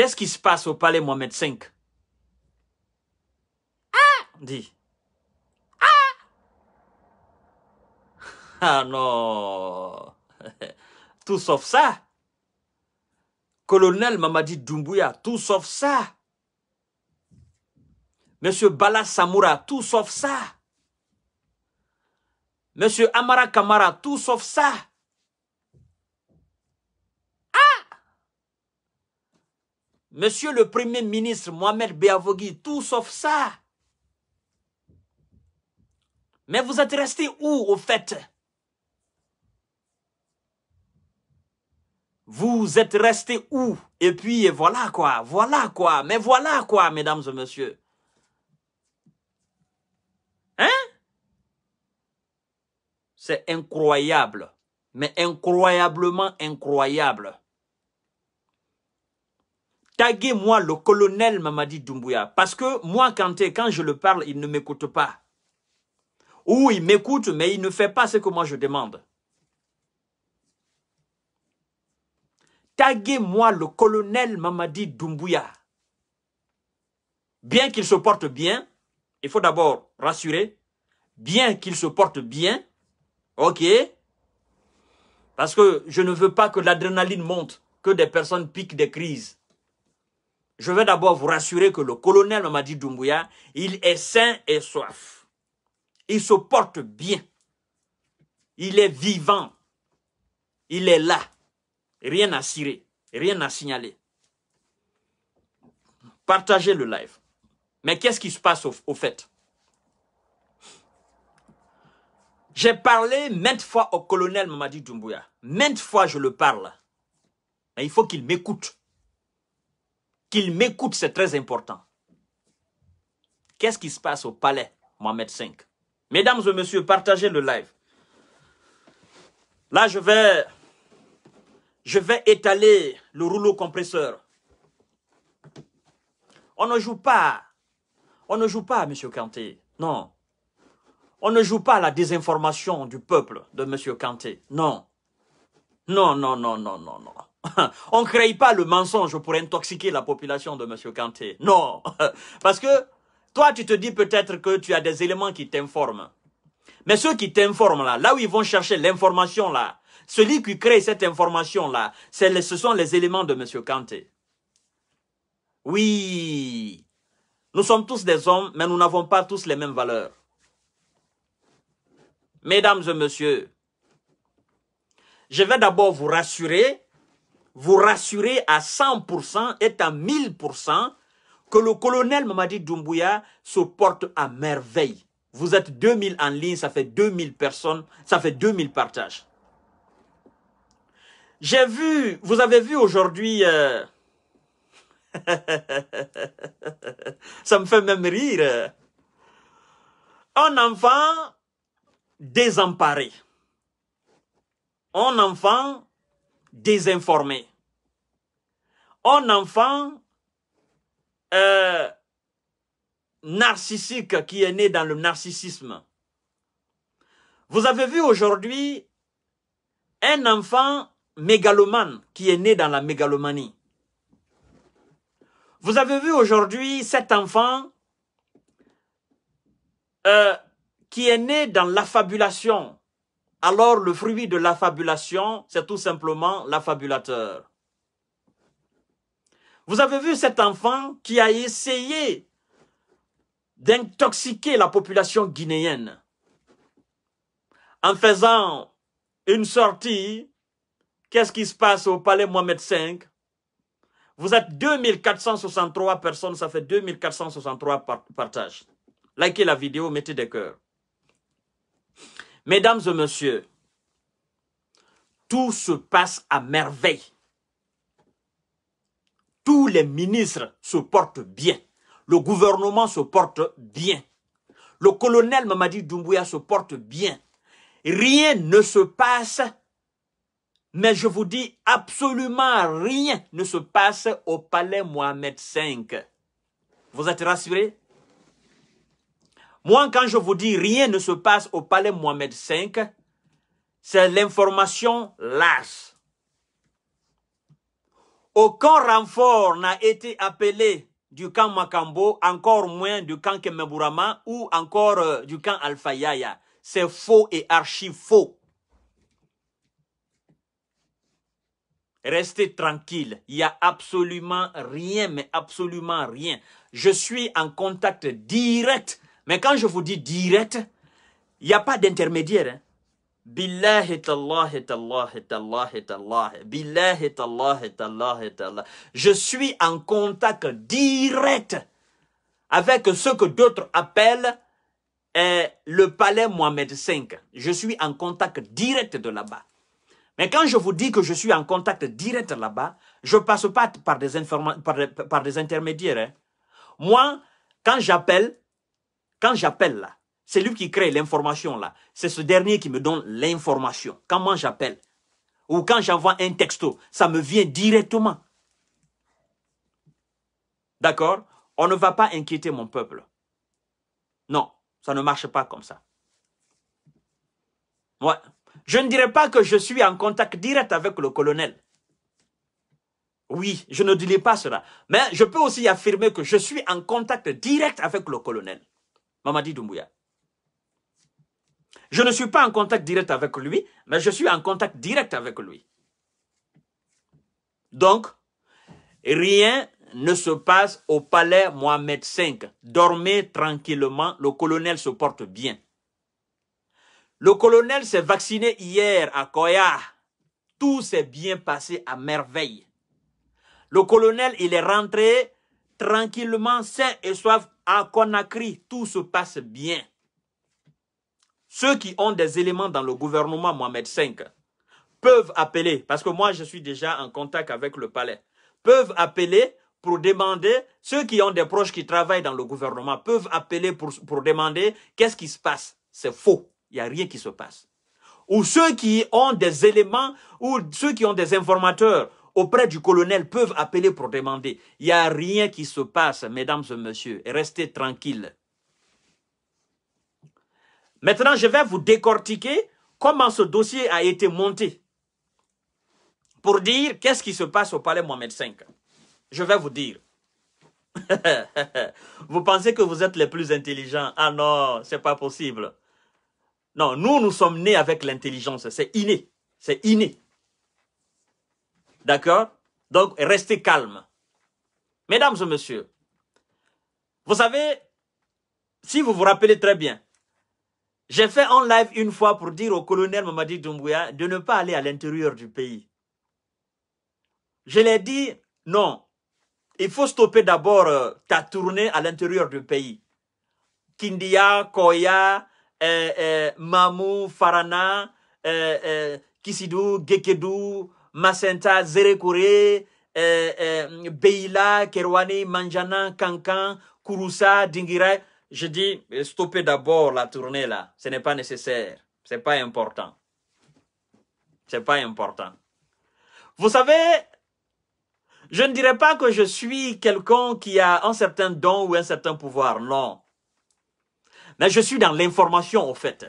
Qu'est-ce qui se passe au palais Mohamed V Ah Dis. Ah Ah non Tout sauf ça Colonel Mamadi Doumbouya, tout sauf ça Monsieur Bala Samoura, tout sauf ça Monsieur Amara Kamara, tout sauf ça Monsieur le Premier ministre Mohamed Béavogui, tout sauf ça. Mais vous êtes resté où, au fait Vous êtes resté où Et puis, voilà quoi, voilà quoi, mais voilà quoi, mesdames et messieurs. Hein C'est incroyable, mais incroyablement incroyable taguez-moi le colonel Mamadi Doumbouya. Parce que moi, quand je le parle, il ne m'écoute pas. Ou il m'écoute, mais il ne fait pas ce que moi je demande. Taguez-moi le colonel Mamadi Doumbouya. Bien qu'il se porte bien, il faut d'abord rassurer, bien qu'il se porte bien, ok, parce que je ne veux pas que l'adrénaline monte, que des personnes piquent des crises. Je vais d'abord vous rassurer que le colonel Mamadi Doumbouya, il est sain et soif. Il se porte bien. Il est vivant. Il est là. Rien à cirer, rien à signaler. Partagez le live. Mais qu'est-ce qui se passe au, fait J'ai parlé maintes fois au colonel Mamadi Doumbouya. Maintes fois je le parle. Mais il faut qu'il m'écoute qu'il m'écoute, c'est très important. Qu'est-ce qui se passe au palais Mohamed V Mesdames et messieurs, partagez le live. Là, je vais, je vais étaler le rouleau compresseur. On ne joue pas. On ne joue pas, M. Kanté. Non. On ne joue pas à la désinformation du peuple de M. Kanté. Non. Non, non, non, non, non, non. On ne crée pas le mensonge pour intoxiquer la population de M. Kanté. Non. Parce que toi, tu te dis peut-être que tu as des éléments qui t'informent. Mais ceux qui t'informent là, là où ils vont chercher l'information là, celui qui crée cette information là, ce sont les éléments de M. Kanté. Oui. Nous sommes tous des hommes, mais nous n'avons pas tous les mêmes valeurs. Mesdames et messieurs, je vais d'abord vous rassurer vous rassurer à 100% et à 1000% que le colonel Mamadi Doumbouya se porte à merveille. Vous êtes 2000 en ligne, ça fait 2000 personnes, ça fait 2000 partages. J'ai vu, vous avez vu aujourd'hui, euh, ça me fait même rire, euh, un enfant désemparé, un enfant désinformé, un enfant euh, narcissique qui est né dans le narcissisme. Vous avez vu aujourd'hui un enfant mégalomane qui est né dans la mégalomanie. Vous avez vu aujourd'hui cet enfant euh, qui est né dans l'affabulation. Alors le fruit de l'affabulation, c'est tout simplement l'affabulateur. Vous avez vu cet enfant qui a essayé d'intoxiquer la population guinéenne en faisant une sortie. Qu'est-ce qui se passe au palais Mohamed V Vous êtes 2463 personnes, ça fait 2463 partages. Likez la vidéo, mettez des cœurs. Mesdames et messieurs, tout se passe à merveille tous les ministres se portent bien. Le gouvernement se porte bien. Le colonel Mamadi Doumbouya se porte bien. Rien ne se passe, mais je vous dis absolument rien ne se passe au palais Mohamed V. Vous êtes rassurés Moi, quand je vous dis rien ne se passe au palais Mohamed V, c'est l'information lâche. Aucun renfort n'a été appelé du camp Makambo, encore moins du camp Kemeburama ou encore euh, du camp Alfayaya. C'est faux et archi faux. Restez tranquille, il n'y a absolument rien, mais absolument rien. Je suis en contact direct, mais quand je vous dis direct, il n'y a pas d'intermédiaire. Hein. Billahi Billahi Je suis en contact direct avec ce que d'autres appellent eh, le palais Mohamed V. Je suis en contact direct de là-bas. Mais quand je vous dis que je suis en contact direct là-bas, je ne passe pas par des, intermédiaires. Hein. Moi, quand j'appelle, quand j'appelle là, c'est lui qui crée l'information là. C'est ce dernier qui me donne l'information. Quand j'appelle ou quand j'envoie un texto, ça me vient directement. D'accord On ne va pas inquiéter mon peuple. Non, ça ne marche pas comme ça. Ouais. Je ne dirais pas que je suis en contact direct avec le colonel. Oui, je ne dis pas cela. Mais je peux aussi affirmer que je suis en contact direct avec le colonel. Mamadi Doumbouya. Je ne suis pas en contact direct avec lui, mais je suis en contact direct avec lui. Donc, rien ne se passe au palais Mohamed V. Dormez tranquillement, le colonel se porte bien. Le colonel s'est vacciné hier à Koya. Tout s'est bien passé à merveille. Le colonel, il est rentré tranquillement, sain et soif à Conakry. Tout se passe bien. Ceux qui ont des éléments dans le gouvernement Mohamed V peuvent appeler, parce que moi je suis déjà en contact avec le palais, peuvent appeler pour demander, ceux qui ont des proches qui travaillent dans le gouvernement peuvent appeler pour, pour demander qu'est-ce qui se passe. C'est faux, il n'y a rien qui se passe. Ou ceux qui ont des éléments, ou ceux qui ont des informateurs auprès du colonel peuvent appeler pour demander. Il n'y a rien qui se passe, mesdames et messieurs, restez tranquilles. Maintenant, je vais vous décortiquer comment ce dossier a été monté pour dire qu'est-ce qui se passe au palais Mohamed V. Je vais vous dire. vous pensez que vous êtes les plus intelligents Ah non, c'est pas possible. Non, nous, nous sommes nés avec l'intelligence. C'est inné. C'est inné. D'accord Donc, restez calme. Mesdames et messieurs, vous savez, si vous vous rappelez très bien, j'ai fait un live une fois pour dire au colonel Mamadi Doumbouya de ne pas aller à l'intérieur du pays. Je l'ai dit, non, il faut stopper d'abord euh, ta tournée à l'intérieur du pays. Kindia, Koya, euh, euh, Mamou, Farana, Kisidou, Gekedou, Masenta, Zerekore, Beila, Kerwani, Manjana, Kankan, Kouroussa, Dingirai je dis, euh, stoppez d'abord la tournée là. Ce n'est pas nécessaire. Ce n'est pas important. Ce n'est pas important. Vous savez, je ne dirais pas que je suis quelqu'un qui a un certain don ou un certain pouvoir. Non. Mais je suis dans l'information, au fait.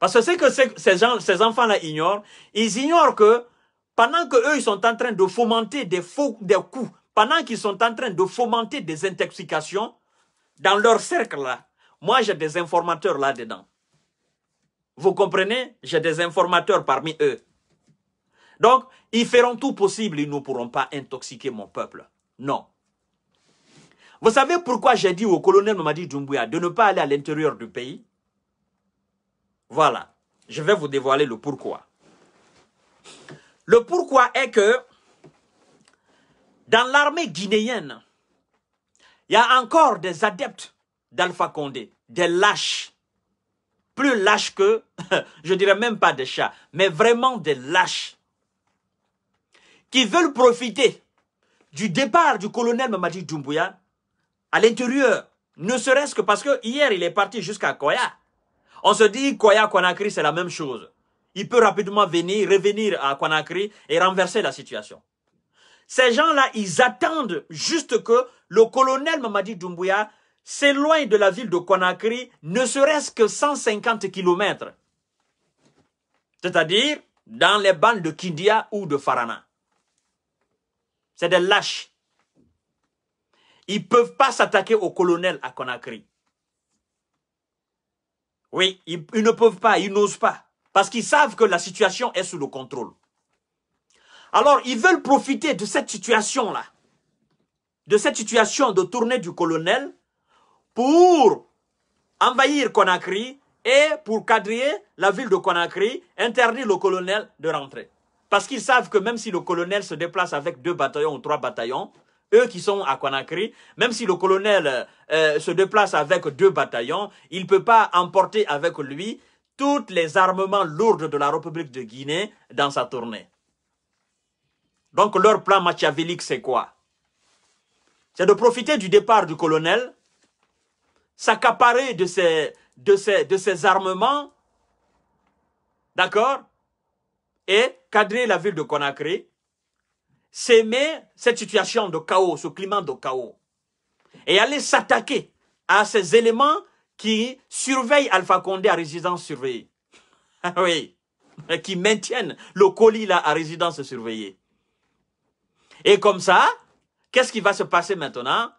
Parce que c'est que ces, gens, ces enfants-là ignorent. Ils ignorent que pendant qu'eux, ils sont en train de fomenter des, faux, des coups, pendant qu'ils sont en train de fomenter des intoxications, dans leur cercle là, moi j'ai des informateurs là-dedans. Vous comprenez J'ai des informateurs parmi eux. Donc, ils feront tout possible, ils ne pourront pas intoxiquer mon peuple. Non. Vous savez pourquoi j'ai dit au colonel Mamadi Doumbouya de ne pas aller à l'intérieur du pays Voilà. Je vais vous dévoiler le pourquoi. Le pourquoi est que dans l'armée guinéenne, il y a encore des adeptes d'Alpha Condé, des lâches. Plus lâches que, je dirais même pas des chats, mais vraiment des lâches. Qui veulent profiter du départ du colonel Mamadi Doumbouya à l'intérieur. Ne serait-ce que parce que hier, il est parti jusqu'à Koya. On se dit, Koya, Conakry, c'est la même chose. Il peut rapidement venir, revenir à Conakry et renverser la situation. Ces gens-là, ils attendent juste que le colonel Mamadi Doumbouya s'éloigne de la ville de Conakry ne serait-ce que 150 km. C'est-à-dire dans les bandes de Kindia ou de Farana. C'est des lâches. Ils ne peuvent pas s'attaquer au colonel à Conakry. Oui, ils ne peuvent pas, ils n'osent pas. Parce qu'ils savent que la situation est sous le contrôle. Alors, ils veulent profiter de cette situation-là de cette situation de tournée du colonel pour envahir Conakry et pour quadriller la ville de Conakry, interdire le colonel de rentrer. Parce qu'ils savent que même si le colonel se déplace avec deux bataillons ou trois bataillons, eux qui sont à Conakry, même si le colonel euh, se déplace avec deux bataillons, il ne peut pas emporter avec lui tous les armements lourds de la République de Guinée dans sa tournée. Donc leur plan machiavélique, c'est quoi c'est de profiter du départ du colonel, s'accaparer de ses, de, de armements, d'accord Et cadrer la ville de Conakry, s'aimer cette situation de chaos, ce climat de chaos, et aller s'attaquer à ces éléments qui surveillent Alpha Condé à résidence surveillée. oui, qui maintiennent le colis là à résidence surveillée. Et comme ça, Qu'est-ce qui va se passer maintenant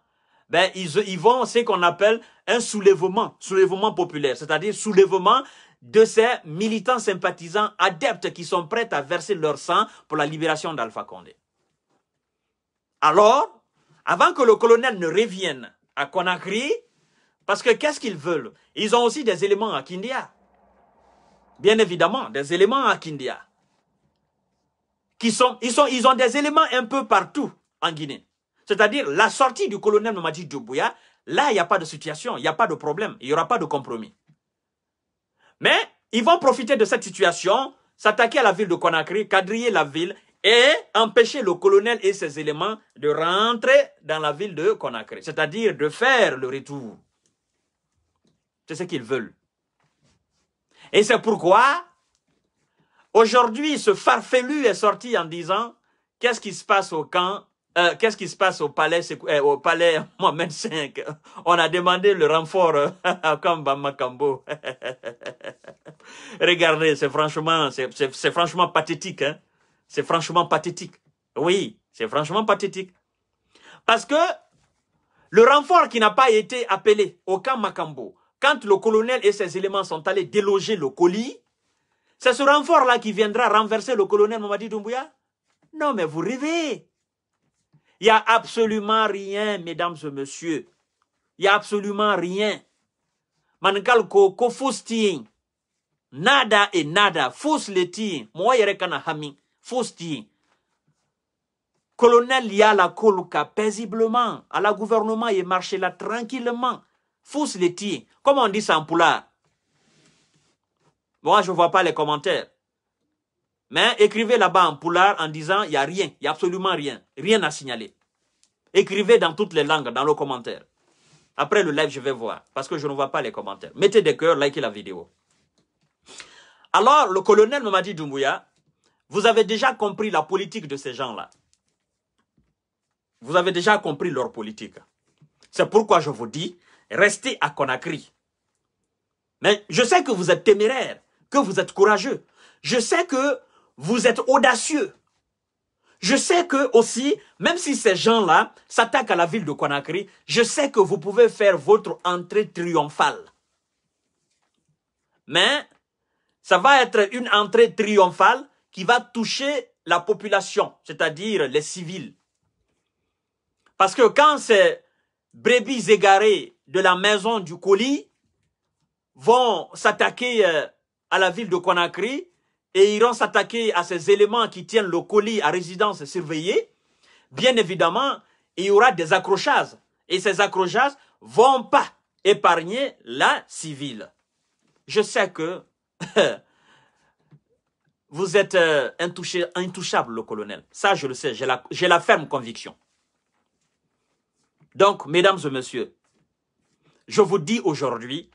ben, ils, ils vont ce qu'on appelle un soulèvement, soulèvement populaire, c'est-à-dire soulèvement de ces militants sympathisants adeptes qui sont prêts à verser leur sang pour la libération d'Alpha Condé. Alors, avant que le colonel ne revienne à Conakry, parce que qu'est-ce qu'ils veulent Ils ont aussi des éléments à Kindia. Bien évidemment, des éléments à Kindia. Qui sont, ils, sont, ils ont des éléments un peu partout en Guinée. C'est-à-dire la sortie du colonel Mamadi Doumbouya, là, il n'y a pas de situation, il n'y a pas de problème, il n'y aura pas de compromis. Mais ils vont profiter de cette situation, s'attaquer à la ville de Conakry, quadriller la ville et empêcher le colonel et ses éléments de rentrer dans la ville de Conakry, c'est-à-dire de faire le retour. C'est ce qu'ils veulent. Et c'est pourquoi aujourd'hui ce farfelu est sorti en disant qu'est-ce qui se passe au camp euh, qu'est-ce qui se passe au palais, euh, au palais Mohamed V On a demandé le renfort euh, au camp Makambo. Regardez, c'est franchement, c'est franchement pathétique. Hein. C'est franchement pathétique. Oui, c'est franchement pathétique. Parce que le renfort qui n'a pas été appelé au camp Makambo, quand le colonel et ses éléments sont allés déloger le colis, c'est ce renfort-là qui viendra renverser le colonel Mamadi Doumbouya Non, mais vous rêvez il n'y a absolument rien, mesdames et messieurs. Il n'y a absolument rien. Mankal ko fustin. Nada et nada. Fous leti. Moi yere kana hami. Le Colonel Yala Koluka, paisiblement, à la gouvernement, il marché là tranquillement. le leti. Comment on dit ça en poula Moi, je ne vois pas les commentaires. Mais écrivez là-bas en poulard en disant il n'y a rien, il n'y a absolument rien, rien à signaler. Écrivez dans toutes les langues, dans les commentaires. Après le live, je vais voir, parce que je ne vois pas les commentaires. Mettez des cœurs, likez la vidéo. Alors, le colonel m'a dit Doumbouya, vous avez déjà compris la politique de ces gens-là. Vous avez déjà compris leur politique. C'est pourquoi je vous dis, restez à Conakry. Mais je sais que vous êtes téméraire, que vous êtes courageux. Je sais que vous êtes audacieux. Je sais que aussi, même si ces gens-là s'attaquent à la ville de Conakry, je sais que vous pouvez faire votre entrée triomphale. Mais ça va être une entrée triomphale qui va toucher la population, c'est-à-dire les civils. Parce que quand ces brebis égarées de la maison du colis vont s'attaquer euh, à la ville de Conakry, et iront s'attaquer à ces éléments qui tiennent le colis à résidence surveillée, bien évidemment, il y aura des accrochages. Et ces accrochages vont pas épargner la civile. Je sais que vous êtes euh, intouchable, le colonel. Ça, je le sais, j'ai la, la ferme conviction. Donc, mesdames et messieurs, je vous dis aujourd'hui,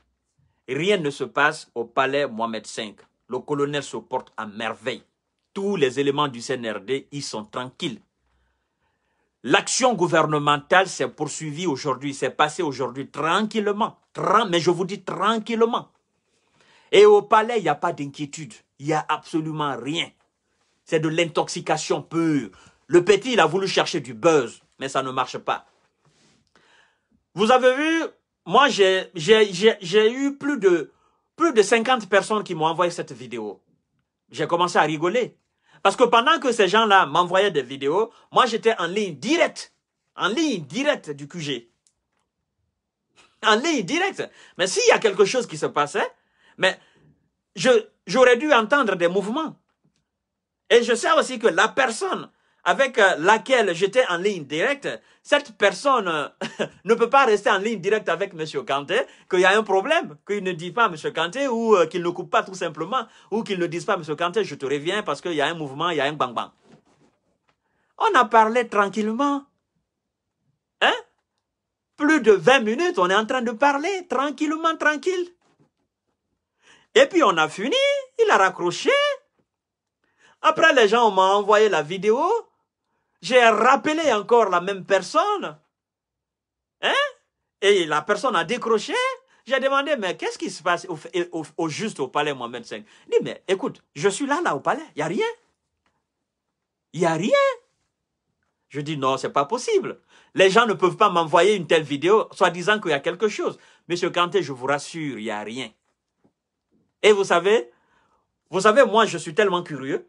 rien ne se passe au palais Mohamed V. Le colonel se porte à merveille. Tous les éléments du CNRD ils sont tranquilles. L'action gouvernementale s'est poursuivie aujourd'hui, s'est passée aujourd'hui tranquillement. mais je vous dis tranquillement. Et au palais, il n'y a pas d'inquiétude. Il n'y a absolument rien. C'est de l'intoxication pure. Le petit, il a voulu chercher du buzz, mais ça ne marche pas. Vous avez vu, moi, j'ai eu plus de plus de 50 personnes qui m'ont envoyé cette vidéo. J'ai commencé à rigoler. Parce que pendant que ces gens-là m'envoyaient des vidéos, moi j'étais en ligne directe, en ligne directe du QG. En ligne directe. Mais s'il y a quelque chose qui se passait, mais j'aurais dû entendre des mouvements. Et je sais aussi que la personne avec euh, laquelle j'étais en ligne directe, cette personne euh, ne peut pas rester en ligne directe avec M. Kanté, qu'il y a un problème, qu'il ne dit pas M. Kanté ou euh, qu'il ne coupe pas tout simplement, ou qu'il ne dise pas M. Kanté, je te reviens parce qu'il y a un mouvement, il y a un bang-bang. On a parlé tranquillement. Hein? Plus de 20 minutes, on est en train de parler tranquillement, tranquille. Et puis on a fini, il a raccroché. Après, les gens m'ont envoyé la vidéo j'ai rappelé encore la même personne. Hein? Et la personne a décroché. J'ai demandé, mais qu'est-ce qui se passe au, juste au palais moi-même Il dit, mais écoute, je suis là, là, au palais, il n'y a rien. Il n'y a rien. Je dis, non, ce n'est pas possible. Les gens ne peuvent pas m'envoyer une telle vidéo, soi-disant qu'il y a quelque chose. Monsieur Kanté, je vous rassure, il n'y a rien. Et vous savez, vous savez, moi, je suis tellement curieux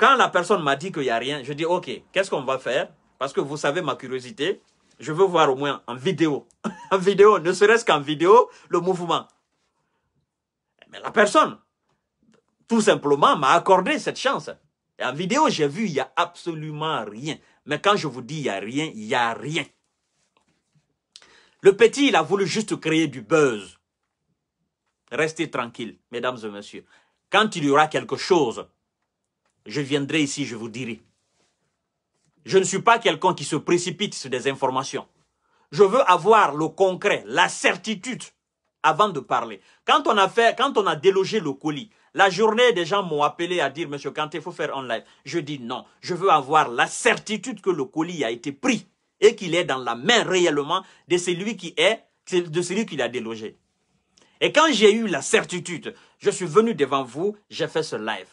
quand la personne m'a dit qu'il n'y a rien, je dis ok, qu'est-ce qu'on va faire Parce que vous savez ma curiosité, je veux voir au moins en vidéo, en vidéo, ne serait-ce qu'en vidéo, le mouvement. Mais la personne, tout simplement, m'a accordé cette chance. Et en vidéo, j'ai vu, il n'y a absolument rien. Mais quand je vous dis il n'y a rien, il n'y a rien. Le petit, il a voulu juste créer du buzz. Restez tranquille, mesdames et messieurs. Quand il y aura quelque chose je viendrai ici, je vous dirai. Je ne suis pas quelqu'un qui se précipite sur des informations. Je veux avoir le concret, la certitude avant de parler. Quand on a fait, quand on a délogé le colis, la journée, des gens m'ont appelé à dire, Monsieur Kanté, il faut faire en live. Je dis non, je veux avoir la certitude que le colis a été pris et qu'il est dans la main réellement de celui qui est, de celui qui l'a délogé. Et quand j'ai eu la certitude, je suis venu devant vous, j'ai fait ce live.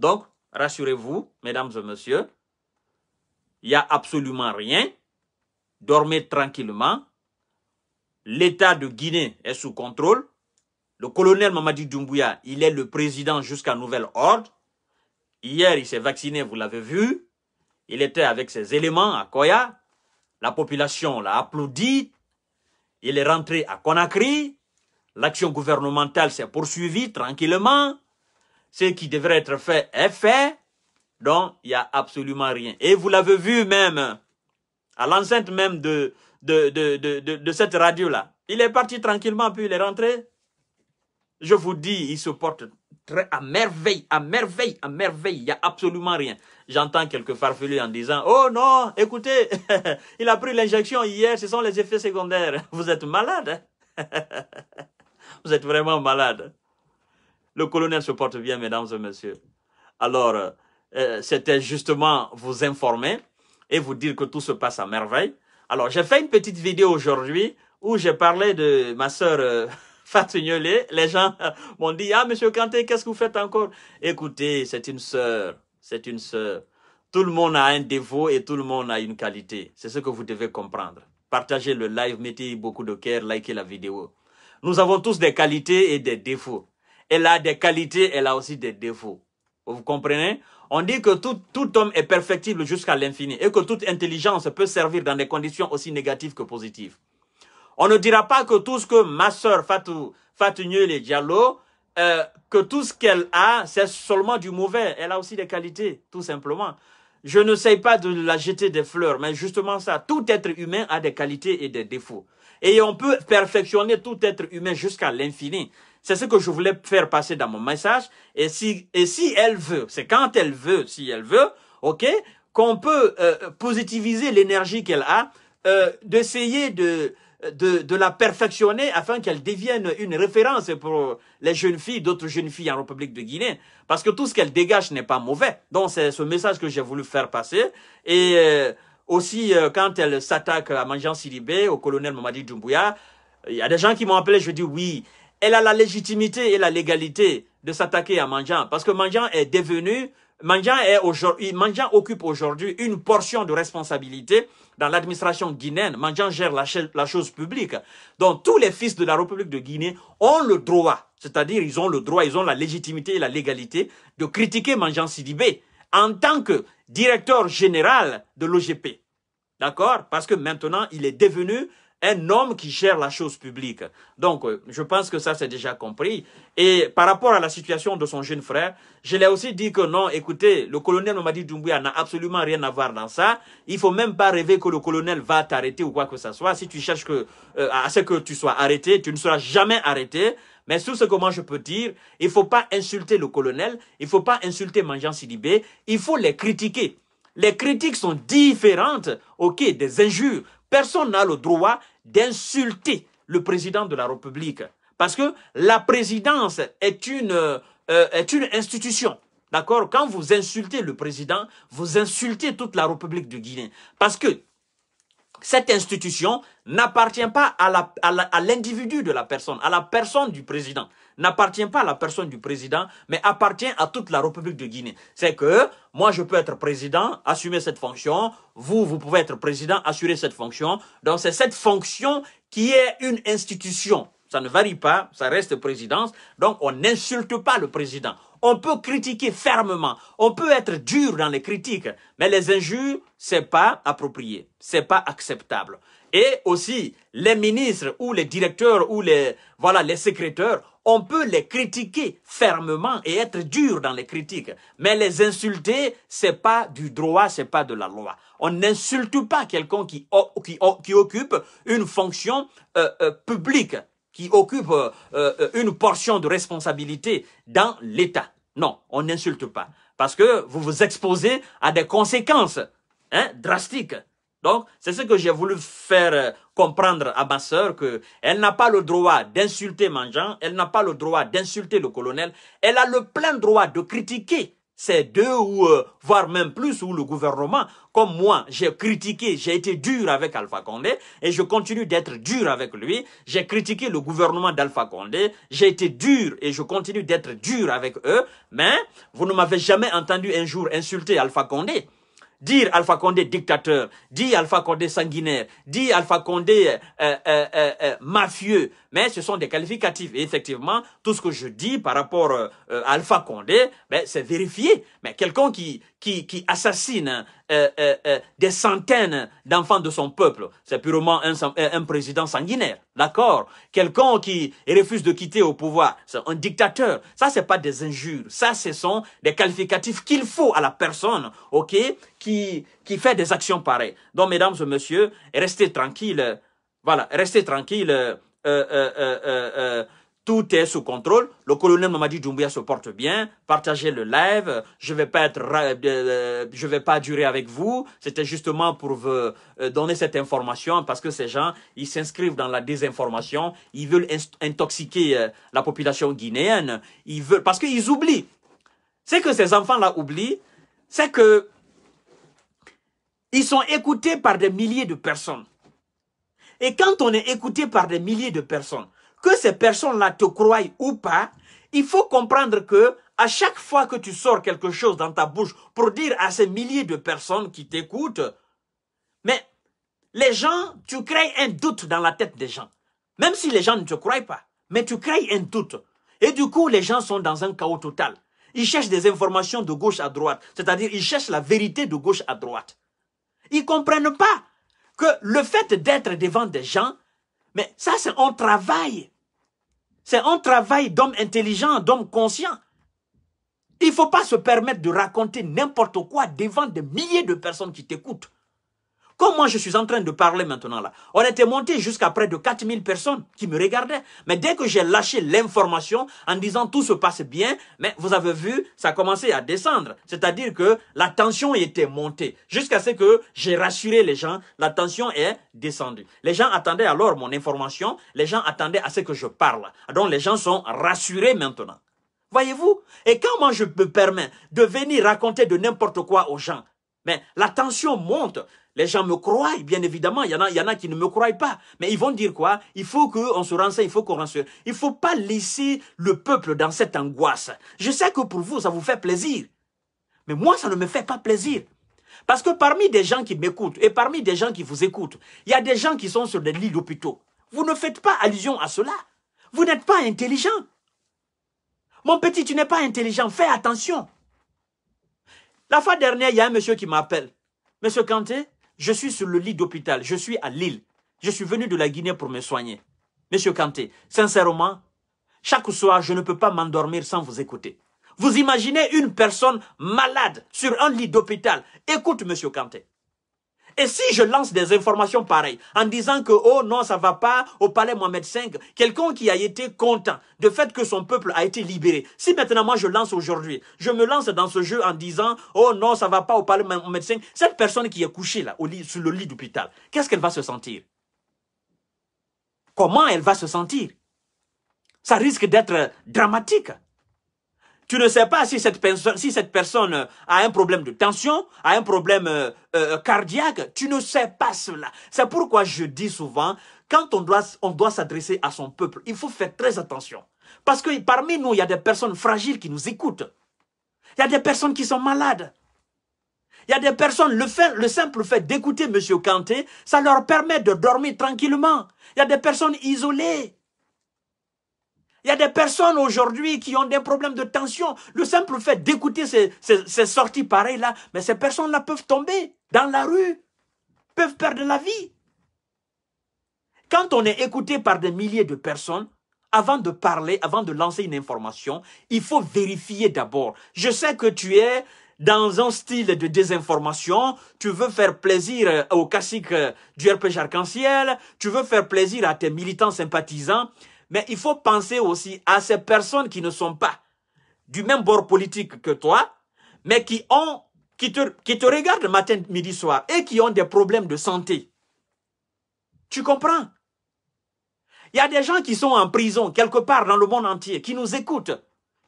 Donc, rassurez-vous, mesdames et messieurs, il n'y a absolument rien. Dormez tranquillement. L'État de Guinée est sous contrôle. Le colonel Mamadi Doumbouya, il est le président jusqu'à nouvel ordre. Hier, il s'est vacciné, vous l'avez vu. Il était avec ses éléments à Koya. La population l'a applaudi. Il est rentré à Conakry. L'action gouvernementale s'est poursuivie tranquillement ce qui devrait être fait est fait, donc il n'y a absolument rien. Et vous l'avez vu même, à l'enceinte même de, de, de, de, cette radio-là. Il est parti tranquillement, puis il est rentré. Je vous dis, il se porte très à merveille, à merveille, à merveille. Il n'y a absolument rien. J'entends quelques farfelus en disant, oh non, écoutez, il a pris l'injection hier, ce sont les effets secondaires. Vous êtes malade. Hein? Vous êtes vraiment malade. Le colonel se porte bien, mesdames et messieurs. Alors, euh, euh, c'était justement vous informer et vous dire que tout se passe à merveille. Alors, j'ai fait une petite vidéo aujourd'hui où j'ai parlé de ma sœur euh, Fatignolé. Les gens m'ont dit, ah, monsieur Kanté, qu'est-ce que vous faites encore? Écoutez, c'est une soeur, C'est une soeur. Tout le monde a un défaut et tout le monde a une qualité. C'est ce que vous devez comprendre. Partagez le live, mettez beaucoup de cœur, likez la vidéo. Nous avons tous des qualités et des défauts elle a des qualités, elle a aussi des défauts. Vous comprenez On dit que tout, homme est perfectible jusqu'à l'infini et que toute intelligence peut servir dans des conditions aussi négatives que positives. On ne dira pas que tout ce que ma sœur Fatou, Fatou Diallo, euh, que tout ce qu'elle a, c'est seulement du mauvais. Elle a aussi des qualités, tout simplement. Je ne sais pas de la jeter des fleurs, mais justement ça, tout être humain a des qualités et des défauts. Et on peut perfectionner tout être humain jusqu'à l'infini. C'est ce que je voulais faire passer dans mon message. Et si, et si elle veut, c'est quand elle veut, si elle veut, ok, qu'on peut euh, positiviser l'énergie qu'elle a, euh, d'essayer de, de, la perfectionner afin qu'elle devienne une référence pour les jeunes filles, d'autres jeunes filles en République de Guinée. Parce que tout ce qu'elle dégage n'est pas mauvais. Donc c'est ce message que j'ai voulu faire passer. Et euh, aussi, quand elle s'attaque à Manjan Libé, au colonel Mamadi Doumbouya, il y a des gens qui m'ont appelé, je dis oui, elle a la légitimité et la légalité de s'attaquer à Manjan parce que Manjan est devenu Manjan, est aujourd'hui, occupe aujourd'hui une portion de responsabilité dans l'administration guinéenne. Manjan gère la, chose publique. Donc tous les fils de la République de Guinée ont le droit, c'est-à-dire ils ont le droit, ils ont la légitimité et la légalité de critiquer Manjan Sidibé en tant que directeur général de l'OGP. D'accord Parce que maintenant, il est devenu un homme qui gère la chose publique. Donc, euh, je pense que ça, c'est déjà compris. Et par rapport à la situation de son jeune frère, je l'ai aussi dit que non, écoutez, le colonel dit, Doumbouya n'a absolument rien à voir dans ça. Il faut même pas rêver que le colonel va t'arrêter ou quoi que ce soit. Si tu cherches euh, à ce que tu sois arrêté, tu ne seras jamais arrêté. Mais sur ce que moi je peux dire, il faut pas insulter le colonel, il faut pas insulter Mangian Sidibé, il faut les critiquer. Les critiques sont différentes, ok, des injures. Personne n'a le droit d'insulter le président de la République. Parce que la présidence est une, euh, est une institution. D'accord Quand vous insultez le président, vous insultez toute la République de Guinée. Parce que cette institution n'appartient pas à l'individu de la personne, à la personne du président, n'appartient pas à la personne du président, mais appartient à toute la République de Guinée. C'est que moi, je peux être président, assumer cette fonction, vous, vous pouvez être président, assurer cette fonction. Donc, c'est cette fonction qui est une institution ça ne varie pas, ça reste présidence. Donc on n'insulte pas le président. On peut critiquer fermement, on peut être dur dans les critiques, mais les injures, c'est pas approprié, c'est pas acceptable. Et aussi les ministres ou les directeurs ou les voilà les secrétaires, on peut les critiquer fermement et être dur dans les critiques, mais les insulter, c'est pas du droit, c'est pas de la loi. On n'insulte pas quelqu'un qui, qui, occupe une fonction euh, euh, publique qui occupe euh, euh, une portion de responsabilité dans l'État. Non, on n'insulte pas. Parce que vous vous exposez à des conséquences hein, drastiques. Donc, c'est ce que j'ai voulu faire euh, comprendre à ma sœur que elle n'a pas le droit d'insulter Mangeant, elle n'a pas le droit d'insulter le colonel, elle a le plein droit de critiquer c'est deux ou euh, voire même plus où le gouvernement, comme moi, j'ai critiqué, j'ai été dur avec Alpha Condé et je continue d'être dur avec lui. J'ai critiqué le gouvernement d'Alpha Condé, j'ai été dur et je continue d'être dur avec eux. Mais vous ne m'avez jamais entendu un jour insulter Alpha Condé. Dire Alpha Condé dictateur, dire Alpha Condé sanguinaire, dire Alpha Condé euh, euh, mafieux, mais ce sont des qualificatifs. Et effectivement, tout ce que je dis par rapport euh, à Alpha Condé, ben, c'est vérifié. Mais quelqu'un qui, qui, assassine euh, euh, des centaines d'enfants de son peuple, c'est purement un, un, président sanguinaire, d'accord Quelqu'un qui refuse de quitter au pouvoir, c'est un dictateur. Ça, c'est pas des injures. Ça, ce sont des qualificatifs qu'il faut à la personne, ok qui, qui fait des actions pareilles. Donc, mesdames et messieurs, restez tranquilles. Voilà, restez tranquilles. Euh, euh, euh, tout est sous contrôle. Le colonel Mamadi Doumbouya se porte bien. Partagez le live. Je vais pas être, vais pas durer avec vous. C'était justement pour vous donner cette information parce que ces gens, ils s'inscrivent dans la désinformation. Ils veulent intoxiquer la population guinéenne. parce qu'ils oublient. C'est que ces enfants-là oublient, c'est que ils sont écoutés par des milliers de personnes. Et quand on est écouté par des milliers de personnes, que ces personnes-là te croient ou pas, il faut comprendre que à chaque fois que tu sors quelque chose dans ta bouche pour dire à ces milliers de personnes qui t'écoutent, mais les gens, tu crées un doute dans la tête des gens. Même si les gens ne te croient pas, mais tu crées un doute. Et du coup, les gens sont dans un chaos total. Ils cherchent des informations de gauche à droite, c'est-à-dire ils cherchent la vérité de gauche à droite. Ils comprennent pas que le fait d'être devant des gens, mais ça c'est un travail. C'est un travail d'homme intelligent, d'homme conscient. Il ne faut pas se permettre de raconter n'importe quoi devant des milliers de personnes qui t'écoutent. Comment je suis en train de parler maintenant là. On était monté jusqu'à près de 4000 personnes qui me regardaient. Mais dès que j'ai lâché l'information en disant tout se passe bien, mais vous avez vu, ça a commencé à descendre. C'est-à-dire que la tension était montée. Jusqu'à ce que j'ai rassuré les gens, la tension est descendue. Les gens attendaient alors mon information, les gens attendaient à ce que je parle. Donc les gens sont rassurés maintenant. Voyez-vous Et quand moi je me permets de venir raconter de n'importe quoi aux gens, mais la tension monte. Les gens me croient, bien évidemment. Il y en a, il y en a qui ne me croient pas. Mais ils vont dire quoi Il faut qu'on se renseigne, il faut qu'on renseigne. Il faut pas laisser le peuple dans cette angoisse. Je sais que pour vous, ça vous fait plaisir. Mais moi, ça ne me fait pas plaisir. Parce que parmi des gens qui m'écoutent et parmi des gens qui vous écoutent, il y a des gens qui sont sur des lits d'hôpitaux. Vous ne faites pas allusion à cela. Vous n'êtes pas intelligent. Mon petit, tu n'es pas intelligent. Fais attention. La fois dernière, il y a un monsieur qui m'appelle. Monsieur Kanté, je suis sur le lit d'hôpital, je suis à Lille. Je suis venu de la Guinée pour me soigner. Monsieur Kanté, sincèrement, chaque soir, je ne peux pas m'endormir sans vous écouter. Vous imaginez une personne malade sur un lit d'hôpital. Écoute, Monsieur Kanté. Et si je lance des informations pareilles en disant que, oh non, ça va pas au palais Mohamed V, quelqu'un qui a été content de fait que son peuple a été libéré, si maintenant moi je lance aujourd'hui, je me lance dans ce jeu en disant, oh non, ça va pas au palais Mohamed V, cette personne qui est couchée là, au lit, sur le lit d'hôpital, qu'est-ce qu'elle va se sentir Comment elle va se sentir Ça risque d'être dramatique. Tu ne sais pas si cette, personne, si cette personne euh, a un problème de tension, a un problème euh, euh, cardiaque. Tu ne sais pas cela. C'est pourquoi je dis souvent, quand on doit, on doit s'adresser à son peuple, il faut faire très attention. Parce que parmi nous, il y a des personnes fragiles qui nous écoutent. Il y a des personnes qui sont malades. Il y a des personnes, le, fait, le simple fait d'écouter M. Kanté, ça leur permet de dormir tranquillement. Il y a des personnes isolées. Il y a des personnes aujourd'hui qui ont des problèmes de tension. Le simple fait d'écouter ces, sorties pareilles-là, mais ces personnes-là peuvent tomber dans la rue, peuvent perdre la vie. Quand on est écouté par des milliers de personnes, avant de parler, avant de lancer une information, il faut vérifier d'abord. Je sais que tu es dans un style de désinformation, tu veux faire plaisir euh, au classique euh, du RPG arc-en-ciel, tu veux faire plaisir à tes militants sympathisants, mais il faut penser aussi à ces personnes qui ne sont pas du même bord politique que toi, mais qui ont qui te, qui te regardent matin, midi, soir et qui ont des problèmes de santé. Tu comprends Il y a des gens qui sont en prison quelque part dans le monde entier, qui nous écoutent,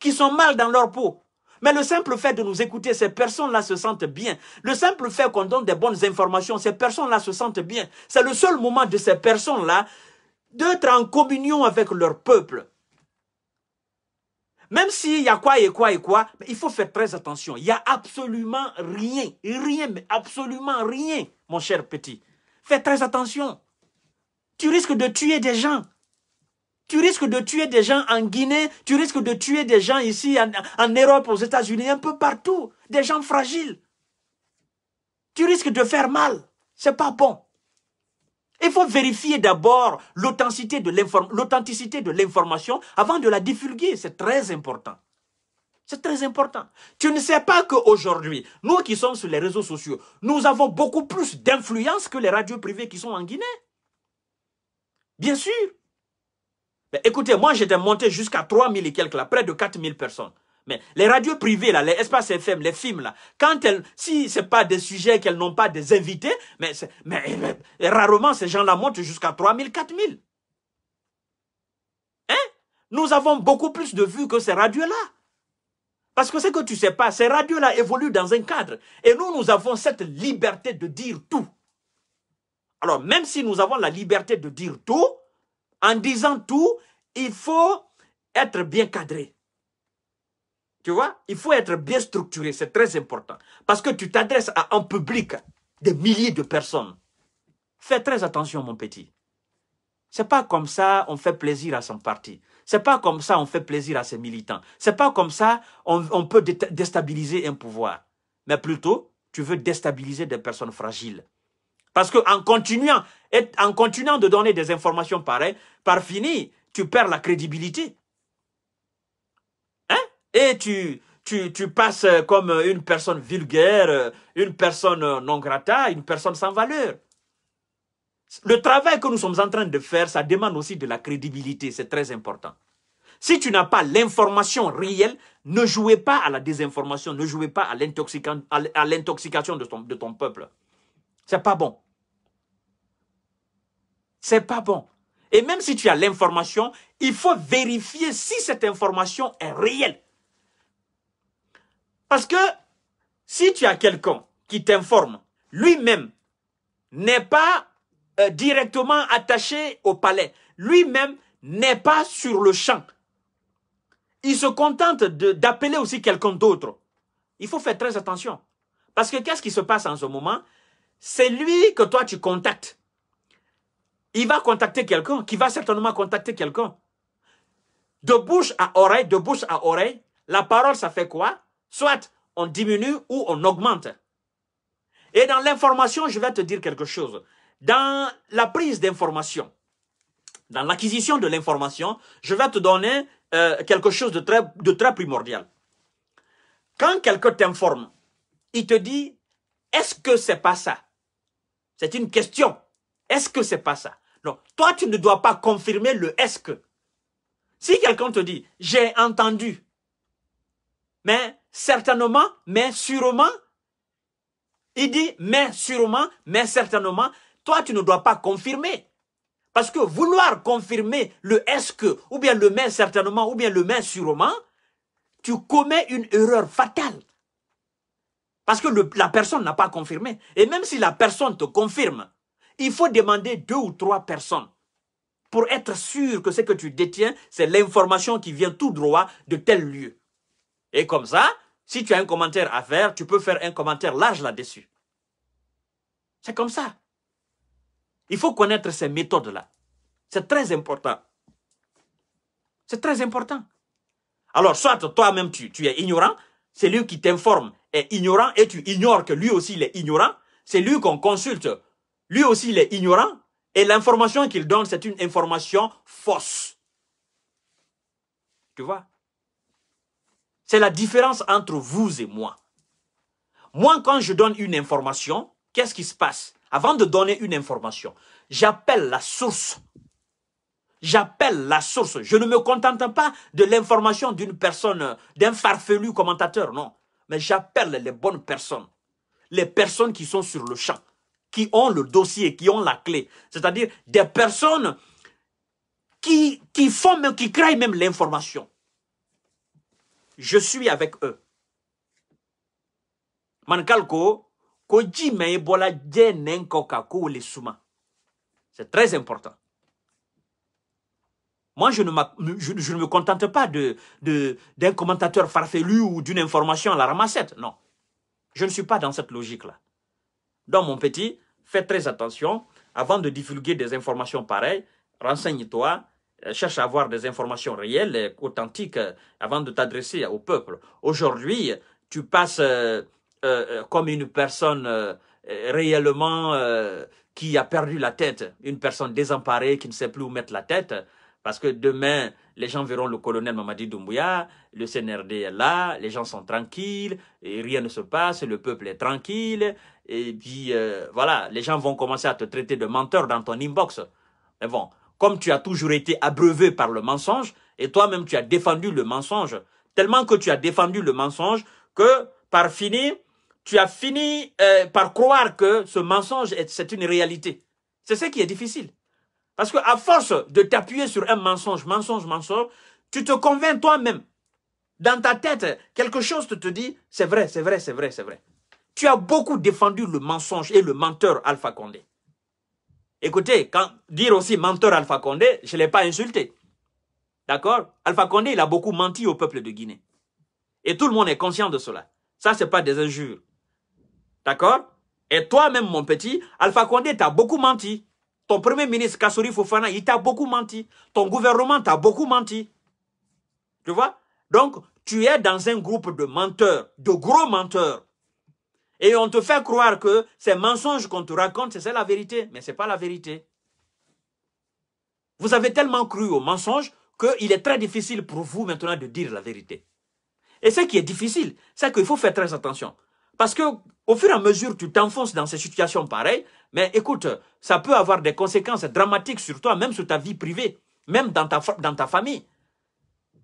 qui sont mal dans leur peau. Mais le simple fait de nous écouter, ces personnes-là se sentent bien. Le simple fait qu'on donne des bonnes informations, ces personnes-là se sentent bien. C'est le seul moment de ces personnes-là d'être en communion avec leur peuple. Même s'il y a quoi et quoi et quoi, il faut faire très attention. Il n'y a absolument rien, rien, mais absolument rien, mon cher petit. Fais très attention. Tu risques de tuer des gens. Tu risques de tuer des gens en Guinée, tu risques de tuer des gens ici en, en Europe, aux États-Unis, un peu partout, des gens fragiles. Tu risques de faire mal. C'est pas bon. Il faut vérifier d'abord l'authenticité de l'information avant de la divulguer. C'est très important. C'est très important. Tu ne sais pas qu'aujourd'hui, nous qui sommes sur les réseaux sociaux, nous avons beaucoup plus d'influence que les radios privées qui sont en Guinée. Bien sûr. Mais écoutez, moi j'étais monté jusqu'à 3000 et quelques, là, près de 4000 personnes. Mais les radios privées, là, les espaces FM, les films, là, quand elles, si c'est pas des sujets qu'elles n'ont pas des invités, mais, rarement ces gens-là montent jusqu'à 3000, 4000. Hein? Nous avons beaucoup plus de vues que ces radios-là. Parce que ce que tu ne sais pas, ces radios-là évoluent dans un cadre. Et nous, nous avons cette liberté de dire tout. Alors, même si nous avons la liberté de dire tout, en disant tout, il faut être bien cadré. Tu vois, il faut être bien structuré, c'est très important. Parce que tu t'adresses à un public de milliers de personnes. Fais très attention, mon petit. C'est pas comme ça on fait plaisir à son parti. C'est pas comme ça on fait plaisir à ses militants. C'est pas comme ça on, peut déstabiliser un pouvoir. Mais plutôt, tu veux déstabiliser des personnes fragiles. Parce que en continuant, en continuant de donner des informations pareilles, par fini, tu perds la crédibilité et tu, tu, passes euh, comme euh, une personne vulgaire, euh, une personne non grata, une personne sans valeur. Le travail que nous sommes en train de faire, ça demande aussi de la crédibilité, c'est très important. Si tu n'as pas l'information réelle, ne jouez pas à la désinformation, ne jouez pas à l'intoxication de ton, de ton peuple. C'est pas bon. C'est pas bon. Et même si tu as l'information, il faut vérifier si cette information est réelle. Parce que si tu as quelqu'un qui t'informe, lui-même n'est pas euh, directement attaché au palais, lui-même n'est pas sur le champ. Il se contente d'appeler aussi quelqu'un d'autre. Il faut faire très attention. Parce que qu'est-ce qui se passe en ce moment C'est lui que toi tu contactes. Il va contacter quelqu'un qui va certainement contacter quelqu'un. De bouche à oreille, de bouche à oreille, la parole, ça fait quoi Soit on diminue ou on augmente. Et dans l'information, je vais te dire quelque chose. Dans la prise d'information, dans l'acquisition de l'information, je vais te donner euh, quelque chose de très, de très primordial. Quand quelqu'un t'informe, il te dit, est-ce que c'est pas ça C'est une question. Est-ce que c'est pas ça Non, toi tu ne dois pas confirmer le est-ce que. Si quelqu'un te dit, j'ai entendu, mais certainement, mais sûrement. Il dit, mais sûrement, mais certainement, toi tu ne dois pas confirmer. Parce que vouloir confirmer le est-ce que, ou bien le mais certainement, ou bien le mais sûrement, tu commets une erreur fatale. Parce que la personne n'a pas confirmé. Et même si la personne te confirme, il faut demander deux ou trois personnes pour être sûr que ce que tu détiens, c'est l'information qui vient tout droit de tel lieu. Et comme ça, si tu as un commentaire à faire, tu peux faire un commentaire large là-dessus. C'est comme ça. Il faut connaître ces méthodes-là. C'est très important. C'est très important. Alors, soit toi-même, tu, es ignorant, c'est lui qui t'informe est ignorant et tu ignores que lui aussi il est ignorant, c'est lui qu'on consulte. Lui aussi il est ignorant et l'information qu'il donne, c'est une information fausse. Tu vois c'est la différence entre vous et moi. Moi, quand je donne une information, qu'est-ce qui se passe Avant de donner une information, j'appelle la source. J'appelle la source. Je ne me contente pas de l'information d'une personne, d'un farfelu commentateur, non. Mais j'appelle les bonnes personnes. Les personnes qui sont sur le champ, qui ont le dossier, qui ont la clé. C'est-à-dire des personnes qui, qui font, qui créent même l'information je suis avec eux. C'est très important. Moi, je ne, me contente pas de, d'un commentateur farfelu ou d'une information à la ramassette. Non. Je ne suis pas dans cette logique-là. Donc, mon petit, fais très attention. Avant de divulguer des informations pareilles, renseigne-toi, euh, cherche à avoir des informations réelles, et authentiques, euh, avant de t'adresser au peuple. Aujourd'hui, tu passes euh, comme une personne réellement qui a perdu la tête, une personne désemparée qui ne sait plus où mettre la tête, parce que demain, les gens verront le colonel Mamadi Doumbouya, le CNRD est là, les gens sont tranquilles, et rien ne se passe, le peuple est tranquille, et puis voilà, les gens vont commencer à te traiter de menteur dans ton inbox. Mais bon, comme tu as toujours été abreuvé par le mensonge, et toi-même tu as défendu le mensonge, tellement que tu as défendu le mensonge que par finir, tu as fini euh, par croire que ce mensonge, c'est une réalité. C'est ce qui est difficile. Parce que à force de t'appuyer sur un mensonge, mensonge, mensonge, tu te convaincs toi-même. Dans ta tête, quelque chose te, te dit, c'est vrai, c'est vrai, c'est vrai, c'est vrai. Tu as beaucoup défendu le mensonge et le menteur Alpha Condé. Écoutez, quand, dire aussi menteur Alpha Condé, je ne l'ai pas insulté. D'accord Alpha Condé, il a beaucoup menti au peuple de Guinée. Et tout le monde est conscient de cela. Ça, ce n'est pas des injures. D'accord Et toi-même, mon petit, Alpha Condé t'a beaucoup menti. Ton premier ministre, Kassouri Fofana, il t'a beaucoup menti. Ton gouvernement t'a beaucoup menti. Tu vois Donc, tu es dans un groupe de menteurs, de gros menteurs. Et on te fait croire que ces mensonges qu'on te raconte, c'est la vérité. Mais ce n'est pas la vérité. Vous avez tellement cru aux mensonges qu'il est très difficile pour vous maintenant de dire la vérité. Et ce qui est difficile, c'est qu'il faut faire très attention. Parce que au fur et à mesure, tu t'enfonces dans ces situations pareilles, mais écoute, ça peut avoir des conséquences dramatiques sur toi, même sur ta vie privée, même dans ta, dans ta famille.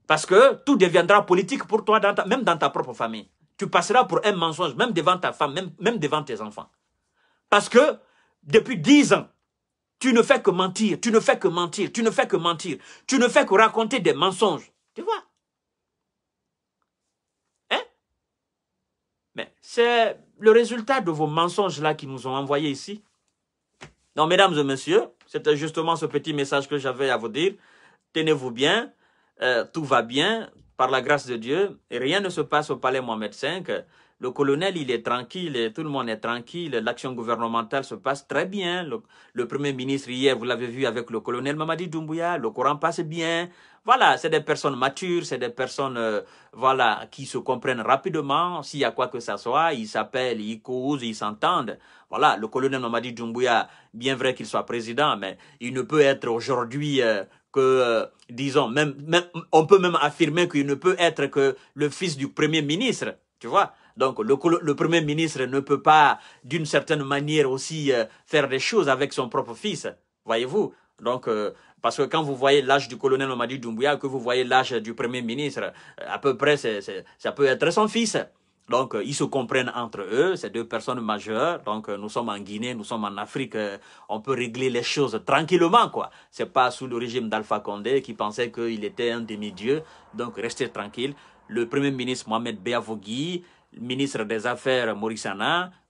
Parce que tout deviendra politique pour toi, même dans ta propre famille tu passeras pour un mensonge, même devant ta femme, même, même devant tes enfants. Parce que depuis dix ans, tu ne fais que mentir, tu ne fais que mentir, tu ne fais que mentir, tu ne fais que raconter des mensonges. Tu vois Hein Mais c'est le résultat de vos mensonges-là qui nous ont envoyés ici. Non, mesdames et messieurs, c'était justement ce petit message que j'avais à vous dire. Tenez-vous bien, euh, tout va bien, par la grâce de Dieu, rien ne se passe au palais Mohamed V. Le colonel, il est tranquille, tout le monde est tranquille, l'action gouvernementale se passe très bien. Le, Premier ministre, hier, vous l'avez vu avec le colonel Mamadi Doumbouya, le courant passe bien. Voilà, c'est des personnes matures, c'est des personnes euh, voilà, qui se comprennent rapidement. S'il y a quoi que ce soit, ils s'appellent, ils causent, ils s'entendent. Voilà, le colonel Mamadi Doumbouya, bien vrai qu'il soit président, mais il ne peut être aujourd'hui... Euh, euh, disons, on peut même affirmer qu'il ne peut être que le fils du Premier ministre, tu vois. Donc le, Premier ministre ne peut pas, d'une certaine manière aussi, euh, faire des choses avec son propre fils, voyez-vous. Donc, euh, parce que quand vous voyez l'âge du colonel Mamadou Doumbouya, que vous voyez l'âge du Premier ministre, à peu près, ça peut être son fils. Donc, euh, ils se comprennent entre eux, ces deux personnes majeures. Donc, euh, nous sommes en Guinée, nous sommes en Afrique. Euh, on peut régler les choses tranquillement, quoi. C'est pas sous le régime d'Alpha Condé qui pensait qu'il était un demi-dieu. Donc, restez tranquille. Le premier ministre Mohamed Beavogui, ministre des Affaires Maurice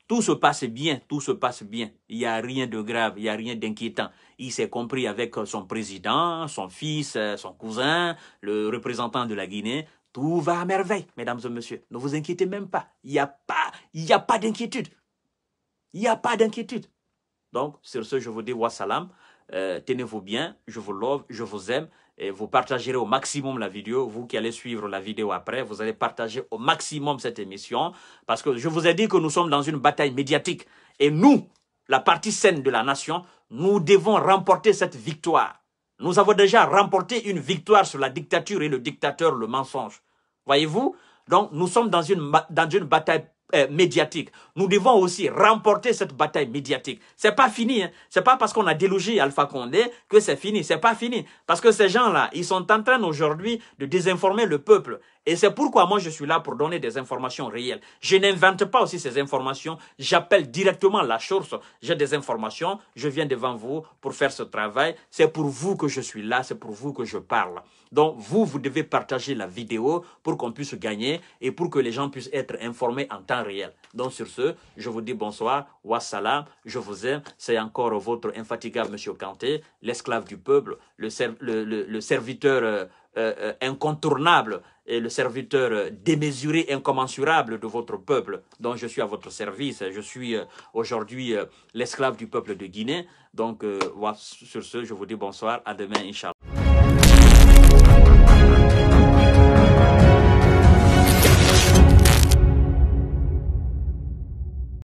tout se passe bien, tout se passe bien. Il n'y a rien de grave, il n'y a rien d'inquiétant. Il s'est compris avec son président, son fils, son cousin, le représentant de la Guinée. Tout va à merveille, mesdames et messieurs. Ne vous inquiétez même pas. Il n'y a pas, il a pas d'inquiétude. Il n'y a pas d'inquiétude. Donc, sur ce, je vous dis wassalam. Euh, Tenez-vous bien. Je vous love, je vous aime. Et vous partagerez au maximum la vidéo. Vous qui allez suivre la vidéo après, vous allez partager au maximum cette émission. Parce que je vous ai dit que nous sommes dans une bataille médiatique. Et nous, la partie saine de la nation, nous devons remporter cette victoire. Nous avons déjà remporté une victoire sur la dictature et le dictateur, le mensonge. Voyez-vous Donc, nous sommes dans une, dans une bataille euh, médiatique. Nous devons aussi remporter cette bataille médiatique. Ce n'est pas fini. Ce hein. C'est pas parce qu'on a délogé Alpha Condé que c'est fini. Ce n'est pas fini. Parce que ces gens-là, ils sont en train aujourd'hui de désinformer le peuple. Et c'est pourquoi moi je suis là pour donner des informations réelles. Je n'invente pas aussi ces informations, j'appelle directement la source. J'ai des informations, je viens devant vous pour faire ce travail. C'est pour vous que je suis là, c'est pour vous que je parle. Donc vous, vous devez partager la vidéo pour qu'on puisse gagner et pour que les gens puissent être informés en temps réel. Donc sur ce, je vous dis bonsoir, wassalam, je vous aime. C'est encore votre infatigable monsieur Kanté, l'esclave du peuple, le, le, serviteur euh, euh, euh, incontournable et le serviteur démesuré, incommensurable de votre peuple, dont je suis à votre service. Je suis euh, aujourd'hui euh, l'esclave du peuple de Guinée. Donc, euh, sur ce, je vous dis bonsoir. À demain, Inch'Allah.